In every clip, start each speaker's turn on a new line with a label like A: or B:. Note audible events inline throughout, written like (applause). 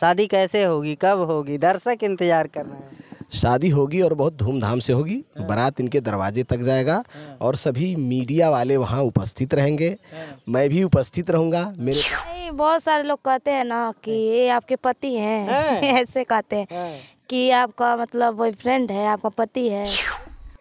A: शादी कैसे होगी कब होगी दर्शक इंतजार कर रहे हैं
B: शादी होगी और बहुत धूमधाम से होगी हाँ। बारात इनके दरवाजे तक जाएगा हाँ। और सभी मीडिया वाले वहाँ उपस्थित रहेंगे हाँ। मैं भी उपस्थित रहूँगा मेरे
C: बहुत सारे लोग कहते हैं ना कि ये आपके पति हैं (laughs) ऐसे कहते हैं कि आपका मतलब बॉयफ्रेंड है आपका पति है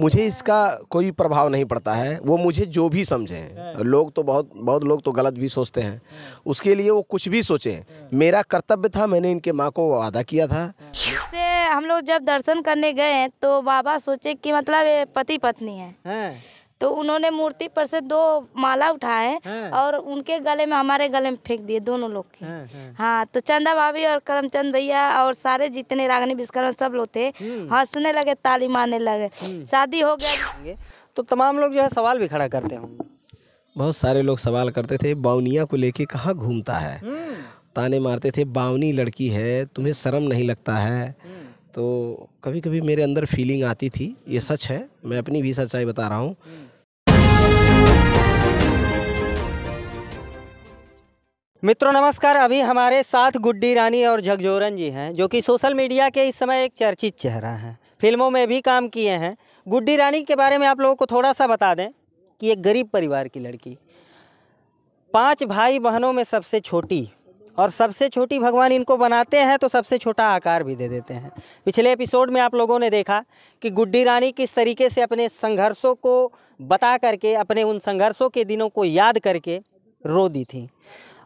B: मुझे इसका कोई प्रभाव नहीं पड़ता है वो मुझे जो भी समझें हाँ। लोग तो बहुत बहुत लोग तो गलत भी सोचते हैं हाँ। उसके लिए वो कुछ भी सोचें हाँ। मेरा कर्तव्य था मैंने इनके माँ को वादा किया था
C: हम लोग जब दर्शन करने गए तो बाबा सोचे कि मतलब पति पत्नी है, है? तो उन्होंने मूर्ति पर से दो माला उठाए हाँ। और उनके गले में हमारे गले में फेंक दिए दोनों लोग के हाँ, हाँ।, हाँ तो चंदा भाभी और करमचंद भैया और सारे जितने रागनी विश्वकर्मा सब लोग थे हम्म। हंसने लगे ताली मारने लगे हम्म। शादी हो गया
A: तो तमाम लोग जो है सवाल भी खड़ा करते होंगे
B: बहुत सारे लोग सवाल करते थे बाउनिया को लेके कहाँ घूमता है हम्म। ताने मारते थे बावनी लड़की है तुम्हें शर्म नहीं लगता है तो कभी कभी मेरे अंदर फीलिंग आती थी ये सच है मैं अपनी भी सच्चाई बता रहा हूँ
A: मित्रों नमस्कार अभी हमारे साथ गुड्डी रानी और झकझोरन जी हैं जो कि सोशल मीडिया के इस समय एक चर्चित चेहरा हैं फिल्मों में भी काम किए हैं गुड्डी रानी के बारे में आप लोगों को थोड़ा सा बता दें कि एक गरीब परिवार की लड़की पांच भाई बहनों में सबसे छोटी और सबसे छोटी भगवान इनको बनाते हैं तो सबसे छोटा आकार भी दे देते हैं पिछले एपिसोड में आप लोगों ने देखा कि गुड्डी रानी किस तरीके से अपने संघर्षों को बता करके अपने उन संघर्षों के दिनों को याद करके रो दी थी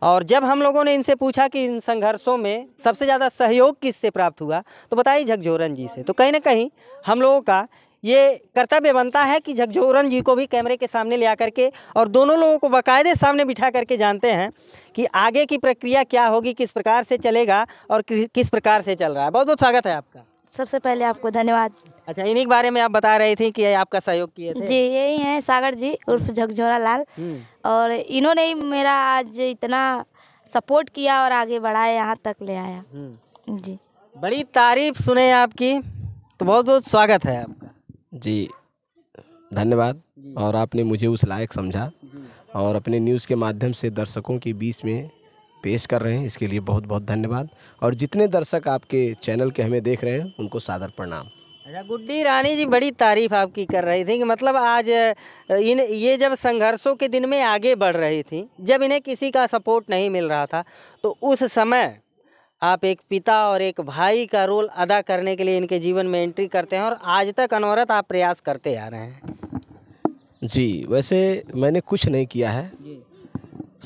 A: और जब हम लोगों ने इनसे पूछा कि इन संघर्षों में सबसे ज़्यादा सहयोग किससे प्राप्त हुआ तो बताइए झकझोरन जी से तो कहीं ना कहीं हम लोगों का ये कर्तव्य बनता है कि झकझोरन जी को भी कैमरे के सामने ले आ के और दोनों लोगों को बाकायदे सामने बिठा करके जानते हैं कि आगे की प्रक्रिया क्या होगी किस प्रकार से चलेगा और किस प्रकार से चल रहा है बहुत बहुत स्वागत है आपका सबसे पहले आपको धन्यवाद अच्छा इन्हीं के बारे में आप बता रहे थे कि आपका सहयोग किए थे जी
C: यही हैं सागर जी उर्फ झकझोरा लाल हम्म। और इन्होंने ही मेरा आज इतना सपोर्ट किया और आगे बढ़ाया यहाँ तक ले आया
B: हम्म।
C: जी
A: बड़ी तारीफ सुने आपकी तो बहुत बहुत स्वागत है आपका
B: जी धन्यवाद और आपने मुझे उस लायक समझा और अपने न्यूज़ के माध्यम से दर्शकों के बीच में पेश कर रहे हैं इसके लिए बहुत बहुत धन्यवाद और जितने दर्शक आपके चैनल के हमें देख रहे हैं उनको सादर प्रणाम
A: अच्छा गुड्डी रानी जी बड़ी तारीफ आपकी कर रही थी कि मतलब आज इन ये जब संघर्षों के दिन में आगे बढ़ रही थी जब इन्हें किसी का सपोर्ट नहीं मिल रहा था तो उस समय आप एक पिता और एक भाई का रोल अदा करने के लिए इनके जीवन में एंट्री करते हैं और आज तक अनवरत आप प्रयास करते आ रहे हैं
B: जी वैसे मैंने कुछ नहीं किया है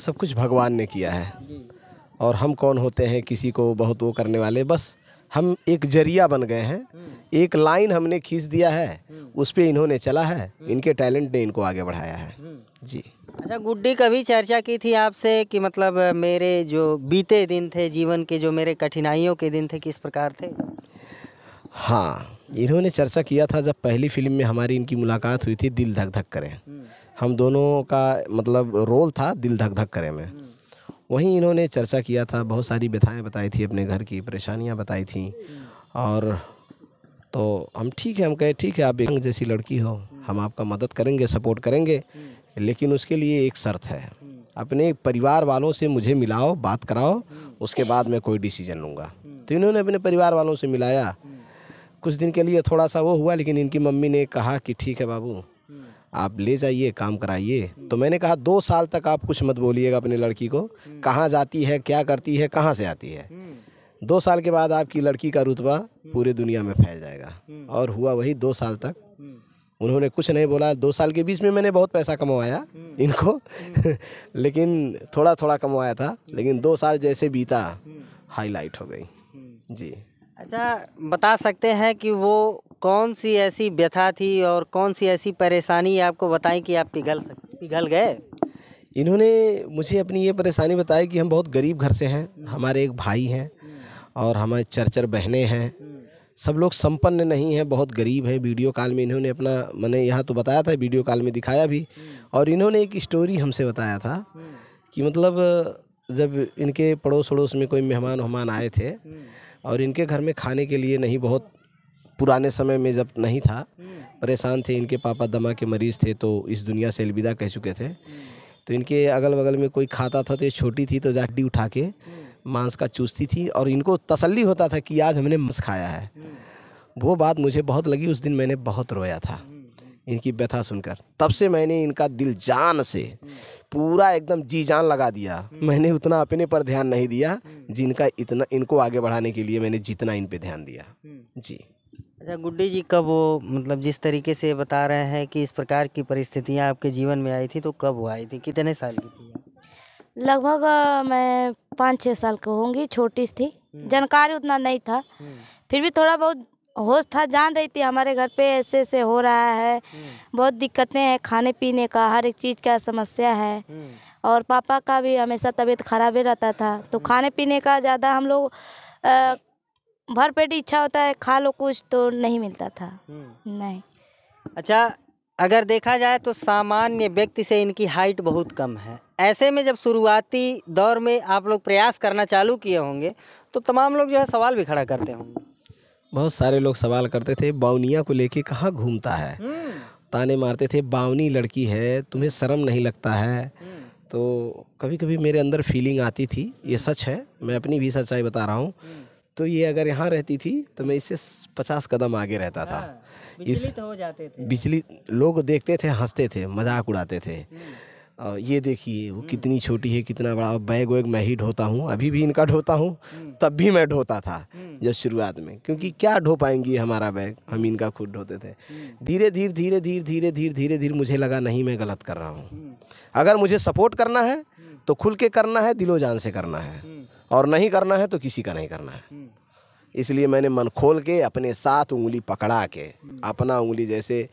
B: सब कुछ भगवान ने किया है और हम कौन होते हैं किसी को बहुत वो करने वाले बस हम एक जरिया बन गए हैं हम्म। एक लाइन हमने खींच दिया है हम्म। उस पर इन्होंने चला है हम्म। इनके टैलेंट ने इनको आगे बढ़ाया है जी
A: अच्छा गुड्डी कभी चर्चा की थी आपसे कि मतलब मेरे जो बीते दिन थे जीवन के जो मेरे कठिनाइयों के दिन थे किस प्रकार थे
B: हाँ इन्होंने चर्चा किया था जब पहली फिल्म में हमारी इनकी मुलाकात हुई थी दिल धक धक करें हम दोनों का मतलब रोल था दिल धक धक करें में वहीं इन्होंने चर्चा किया था बहुत सारी व्यथाएँ बताई थी अपने घर की परेशानियाँ बताई थी और तो हम ठीक है हम कहे ठीक है आप एक जैसी लड़की हो हम आपका मदद करेंगे सपोर्ट करेंगे लेकिन उसके लिए एक शर्त है अपने परिवार वालों से मुझे मिलाओ बात कराओ उसके बाद मैं कोई डिसीजन लूँगा तो इन्होंने अपने परिवार वालों से मिलाया कुछ दिन के लिए थोड़ा सा वो हुआ लेकिन इनकी मम्मी ने कहा कि ठीक है बाबू आप ले जाइए काम कराइए तो मैंने कहा दो साल तक आप कुछ मत बोलिएगा अपनी लड़की को कहाँ जाती है क्या करती है कहाँ से आती है दो साल के बाद आपकी लड़की का रुतबा पूरे दुनिया में फैल जाएगा और हुआ वही दो साल तक उन्होंने कुछ नहीं बोला दो साल के बीच में मैंने बहुत पैसा कमवाया इनको (laughs) लेकिन थोड़ा थोड़ा कमवाया था लेकिन दो साल जैसे बीता हाईलाइट हो गई जी
A: अच्छा बता सकते हैं कि वो कौन सी ऐसी व्यथा थी और कौन सी ऐसी परेशानी आपको बताई कि आप पिघल सक पिघल गए
B: इन्होंने मुझे अपनी ये परेशानी बताई कि हम बहुत गरीब घर से हैं हम्म। हमारे एक भाई हैं हम्म। और हमारे चर चर बहनें हैं हम्म। सब लोग संपन्न नहीं हैं बहुत गरीब हैं वीडियो कॉल में इन्होंने अपना मैंने यहाँ तो बताया था वीडियो कॉल में दिखाया भी और इन्होंने एक स्टोरी हमसे बताया था कि मतलब जब इनके पड़ोस वड़ोस में कोई मेहमान वहमान आए थे और इनके घर में खाने के लिए नहीं बहुत पुराने समय में जब नहीं था हम्म। परेशान थे इनके पापा दमा के मरीज़ थे तो इस दुनिया से अलविदा कह चुके थे तो इनके अगल बगल में कोई खाता था तो ये छोटी थी तो जाकडी उठा के हम्म। मांस का चूसती थी और इनको तसल्ली होता था कि आज हमने मांस खाया है हम्म। वो बात मुझे बहुत लगी उस दिन मैंने बहुत रोया था इनकी व्यथा सुनकर तब से मैंने इनका दिल जान से पूरा एकदम जी जान लगा दिया मैंने उतना अपने पर ध्यान नहीं दिया जिनका इतना इनको आगे बढ़ाने के लिए मैंने जितना इन पर ध्यान दिया जी अच्छा गुड्डी जी कब वो मतलब जिस
A: तरीके से बता रहे हैं कि इस प्रकार की परिस्थितियाँ आपके जीवन में आई थी तो कब वो आई थी कितने साल की
C: थी लगभग मैं पाँच छः साल की होंगी छोटी थी हम्म। जानकारी उतना नहीं था हम्म। फिर भी थोड़ा बहुत होश था जान रही थी हमारे घर पे ऐसे ऐसे हो रहा है हम्म। बहुत दिक्कतें हैं खाने पीने का हर एक चीज़ का समस्या है और पापा का भी हमेशा तबीयत खराब ही रहता था तो खाने पीने का ज़्यादा हम लोग भर पेट इच्छा होता है खा लो कुछ तो नहीं मिलता था हम्म। नहीं
A: अच्छा अगर देखा जाए तो सामान्य व्यक्ति से इनकी हाइट बहुत कम है ऐसे में जब शुरुआती दौर में आप लोग प्रयास करना चालू किए होंगे तो तमाम लोग जो है सवाल भी खड़ा करते होंगे
B: बहुत सारे लोग सवाल करते थे बाउनिया को लेके कहाँ घूमता है हम्म। ताने मारते थे बावनी लड़की है तुम्हें शर्म नहीं लगता है हम्म। तो कभी कभी मेरे अंदर फीलिंग आती थी ये सच है मैं अपनी भी सच्चाई बता रहा हूँ तो ये अगर यहाँ रहती थी तो मैं इससे पचास कदम आगे रहता था हाँ, इस तो
A: हो जाते थे बिजली
B: लोग देखते थे हंसते थे मजाक उड़ाते थे हम्म। और ये देखिए वो हम्म। कितनी छोटी है कितना बड़ा बैग वैग मैं ही ढोता हूँ अभी भी इनका ढोता हूँ हम्म। तब भी मैं ढोता था जब शुरुआत में क्योंकि क्या ढो पाएंगी हमारा बैग हम इनका खुद ढोते थे धीरे धीरे धीरे धीरे धीरे धीरे धीरे धीरे मुझे लगा नहीं मैं गलत कर रहा हूँ अगर मुझे सपोर्ट करना है तो खुल के करना है दिलो जान से करना है और नहीं करना है तो किसी का नहीं करना है हम्म। इसलिए मैंने मन खोल के अपने साथ उंगली पकड़ा के हम्म। अपना उंगली जैसे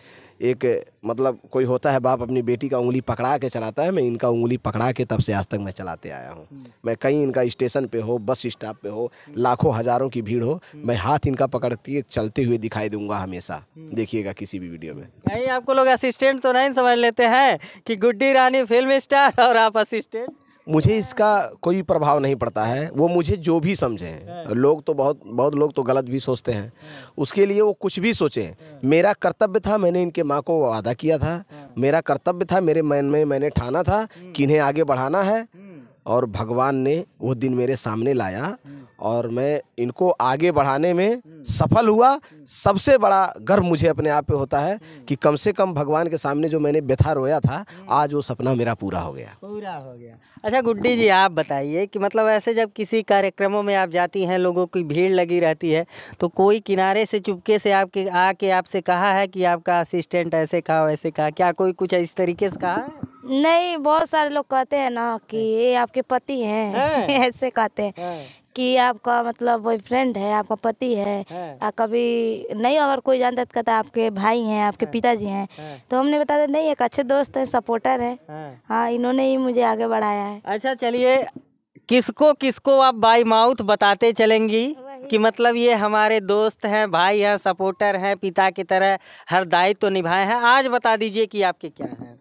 B: एक मतलब कोई होता है बाप अपनी बेटी का उंगली पकड़ा के चलाता है मैं इनका उंगली पकड़ा के तब से आज तक मैं चलाते आया हूँ हम्म। मैं कहीं इनका स्टेशन पे हो बस स्टॉप पे हो लाखों हज़ारों की भीड़ हो मैं हाथ इनका पकड़ती चलते हुए दिखाई दूंगा हमेशा देखिएगा किसी भी वीडियो में
A: नहीं आपको लोग असिस्टेंट तो नहीं समझ लेते हैं कि गुड्डी रानी फिल्म स्टार और आप असिस्टेंट
B: मुझे इसका कोई प्रभाव नहीं पड़ता है वो मुझे जो भी समझें हाँ। लोग तो बहुत बहुत लोग तो गलत भी सोचते हैं हाँ। उसके लिए वो कुछ भी सोचें हाँ। मेरा कर्तव्य था मैंने इनके माँ को वादा किया था मेरा कर्तव्य था मेरे मन में मैंने ठाना था कि इन्हें आगे बढ़ाना है और भगवान ने वो दिन मेरे सामने लाया और मैं इनको आगे बढ़ाने में सफल हुआ सबसे बड़ा गर्व मुझे अपने आप पे होता है कि कम से कम भगवान के सामने जो मैंने बेथा रोया था आज वो सपना मेरा पूरा हो गया पूरा
A: हो गया अच्छा गुड्डी जी आप बताइए कि मतलब ऐसे जब किसी कार्यक्रमों में आप जाती हैं लोगों की भीड़ लगी रहती है तो कोई किनारे से चुपके से आपके आके आपसे कहा है कि आपका असिस्टेंट ऐसे कहा वैसे कहा क्या कोई कुछ इस तरीके से कहा है
C: नहीं बहुत सारे लोग कहते हैं ना कि ये आपके पति हैं (laughs) ऐसे कहते हैं कि आपका मतलब बॉयफ्रेंड है आपका पति है, है। आ, कभी नहीं अगर कोई जानता तो कहता आपके भाई हैं आपके पिताजी हैं है। तो हमने बताया नहीं एक अच्छे दोस्त हैं सपोर्टर हैं है। हाँ इन्होंने ही मुझे आगे बढ़ाया है अच्छा चलिए
A: किसको किसको आप बाई माउथ बताते चलेंगी कि मतलब ये हमारे दोस्त हैं भाई हैं सपोर्टर हैं पिता की तरह हर दायित्व तो निभाए हैं आज बता दीजिए कि आपके क्या हैं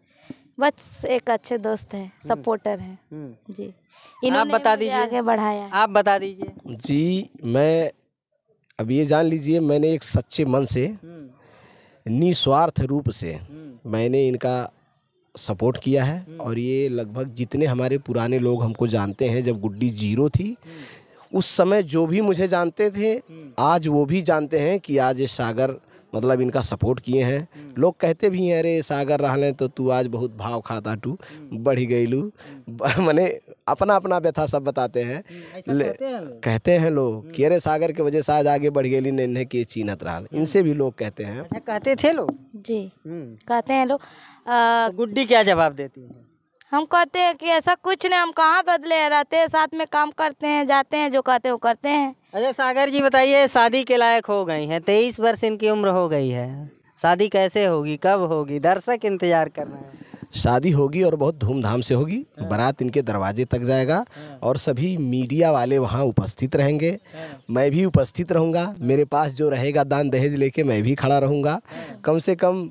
C: बस एक अच्छे दोस्त है सपोर्टर है जी आप बता दीजिए आगे बढ़ाया आप बता दीजिए
B: जी मैं अब ये जान लीजिए मैंने एक सच्चे मन से हम्म। निस्वार्थ रूप से हम्म। मैंने इनका सपोर्ट किया है हम्म। और ये लगभग जितने हमारे पुराने लोग हमको जानते हैं जब गुड्डी जीरो थी उस समय जो भी मुझे जानते थे आज वो भी जानते हैं कि आज ये सागर मतलब इनका सपोर्ट किए हैं हम्म। लोग कहते भी हैं अरे सागर रहने तो तू आज बहुत भाव खाता टू हम्म। बढ़ी गई लू मैंने हम्म। (laughs) अपना अपना व्यथा सब बताते हैं कहते हैं लोग कि अरे सागर के वजह से आज आगे बढ़ गई ली नहीं की चीनत रहा इनसे भी लोग कहते हैं अच्छा
C: कहते थे लोग जी कहते हैं लोग तो गुड्डी क्या जवाब देती है हम कहते हैं कि ऐसा कुछ नहीं हम कहाँ बदले है रहते हैं साथ में काम करते हैं जाते हैं जो कहते हैं वो करते हैं अच्छा सागर
A: जी बताइए शादी के लायक हो गई हैं तेईस वर्ष इनकी उम्र हो गई है शादी कैसे होगी कब होगी दर्शक इंतजार कर रहे हैं
B: शादी होगी और बहुत धूमधाम से होगी बारात इनके दरवाजे तक जाएगा और सभी मीडिया वाले वहाँ उपस्थित रहेंगे मैं भी उपस्थित रहूँगा मेरे पास जो रहेगा दान दहेज लेके मैं भी खड़ा रहूँगा कम से कम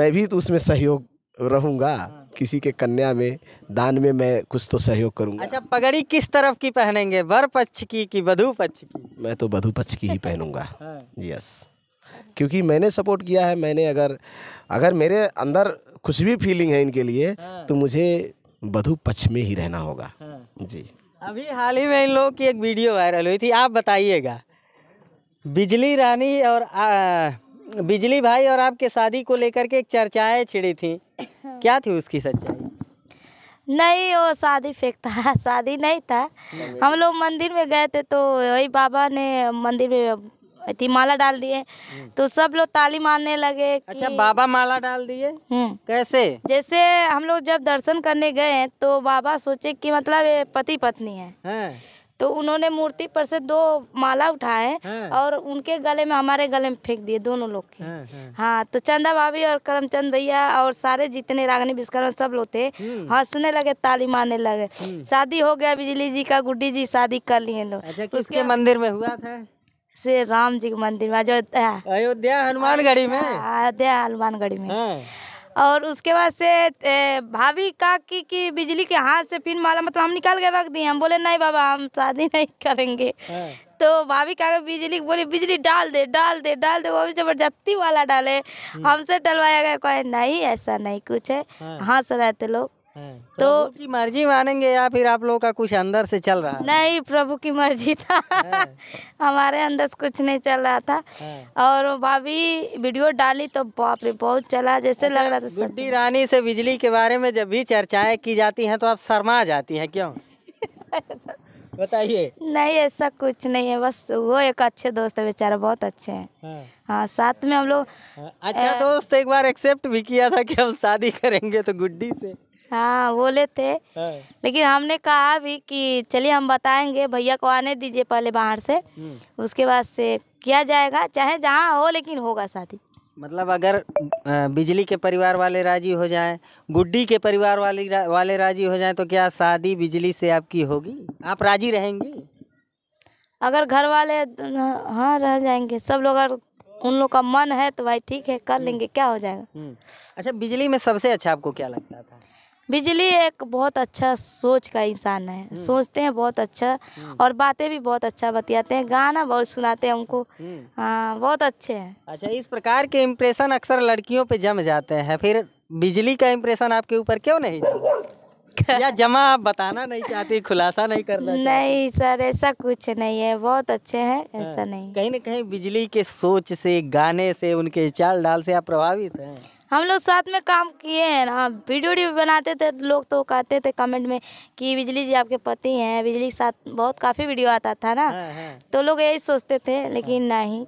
B: मैं भी तो उसमें सहयोग रहूंगा हाँ। किसी के कन्या में दान में मैं कुछ तो सहयोग करूंगा
A: अच्छा पगड़ी किस तरफ की पहनेंगे वर पक्ष की कि वधु पक्ष की
B: मैं तो वधु पक्ष की ही पहनूंगा यस (laughs) हाँ। क्योंकि मैंने सपोर्ट किया है मैंने अगर अगर मेरे अंदर कुछ भी फीलिंग है इनके लिए हाँ। तो मुझे वधु पक्ष में ही रहना होगा जी
A: अभी हाल ही में इन लोगों की एक वीडियो वायरल हुई थी आप बताइएगा बिजली रानी और आ... बिजली भाई और आपके शादी को लेकर के एक चर्चाएं छिड़ी थी हाँ। क्या थी उसकी सच्चाई
C: नहीं वो शादी फेक था (laughs) शादी नहीं था हम लोग मंदिर में गए थे तो वही बाबा ने मंदिर में थी माला डाल दिए हम्म। तो सब लोग ताली मारने लगे अच्छा, कि अच्छा बाबा माला डाल दिए हम्म। कैसे जैसे हम लोग जब दर्शन करने गए तो बाबा सोचे कि मतलब पति पत्नी है, है? हाँ। तो उन्होंने मूर्ति पर से दो माला उठाए और उनके गले में हमारे गले में फेंक दिए दोनों लोग के हाँ तो चंदा भाभी और करमचंद भैया और सारे जितने रागनी विश्वकर्मा सब लोग थे हम्म। हंसने लगे ताली मारने लगे हम्म। शादी हो गया बिजली जी का गुड्डी जी शादी कर लिए लोग अच्छा, उसके मंदिर में हुआ था श्री राम जी के मंदिर में अयोध्या अयोध्या हनुमानगढ़ी में हाँ, अयोध्या हनुमानगढ़ी में हाँ। और उसके बाद से भाभी का कि कि बिजली के हाथ से फिर माला मतलब हम निकाल के रख दिए हम बोले नहीं बाबा हम शादी नहीं करेंगे हाँ। तो भाभी का बिजली बोले बिजली डाल दे डाल दे डाल दे वो भी जबरदस्ती वाला डाले हम्म। हमसे डलवाया गया कहे नहीं ऐसा नहीं कुछ है हाँ से रहते लोग तो की मर्जी मानेंगे या फिर आप लोगों का कुछ अंदर से चल रहा है नहीं प्रभु की मर्जी था हमारे अंदर से कुछ नहीं चल रहा था और भाभी वीडियो डाली तो बाप रे बहुत चला जैसे लग अच्छा, रहा था गुड्डी
A: रानी से बिजली के बारे में जब भी चर्चाएं की जाती हैं तो आप शर्मा जाती हैं क्यों (laughs)
C: बताइए नहीं ऐसा कुछ नहीं है बस वो एक अच्छे दोस्त है बेचारा बहुत अच्छे हैं हाँ, हाँ साथ में हम लोग अच्छा दोस्त
A: एक बार एक्सेप्ट भी किया था कि हम शादी करेंगे तो गुड्डी से
C: हाँ बोले थे हाँ। लेकिन हमने कहा भी कि चलिए हम बताएंगे भैया को आने दीजिए पहले बाहर से
A: हम्म।
C: उसके बाद से किया जाएगा चाहे जहाँ हो लेकिन होगा शादी
A: मतलब अगर बिजली के परिवार वाले राजी हो जाएं गुड्डी के परिवार वाले रा, वाले राजी हो जाएं तो क्या शादी बिजली से आपकी होगी आप राजी रहेंगी
C: अगर घर वाले हाँ रह जाएंगे सब लोग अगर उन लोग का मन है तो भाई ठीक है कर हम्म। लेंगे क्या हो जाएगा
A: हम्म। अच्छा बिजली में सबसे अच्छा आपको क्या लगता था
C: बिजली एक बहुत अच्छा सोच का इंसान है हम्म। सोचते हैं बहुत अच्छा हम्म। और बातें भी बहुत अच्छा बतियाते हैं गाना बहुत सुनाते हैं हमको हम्म। हाँ, बहुत अच्छे हैं अच्छा इस
A: प्रकार के इम्प्रेशन अक्सर लड़कियों पे जम जाते हैं फिर बिजली का इम्प्रेशन आपके ऊपर क्यों नहीं (laughs) या जमा आप बताना नहीं चाहती खुलासा नहीं करना
C: नहीं सर ऐसा कुछ नहीं है बहुत अच्छे हैं हाँ। ऐसा नहीं
A: कहीं ना कहीं बिजली के सोच से गाने से उनके चाल डाल से आप प्रभावित हैं
C: हम लोग साथ में काम किए हैं ना हाँ, वीडियो वीडियो बनाते थे लोग तो कहते थे कमेंट में कि बिजली जी आपके पति हैं बिजली साथ बहुत काफ़ी वीडियो आता था ना हाँ, हाँ। तो लोग यही सोचते थे लेकिन नहीं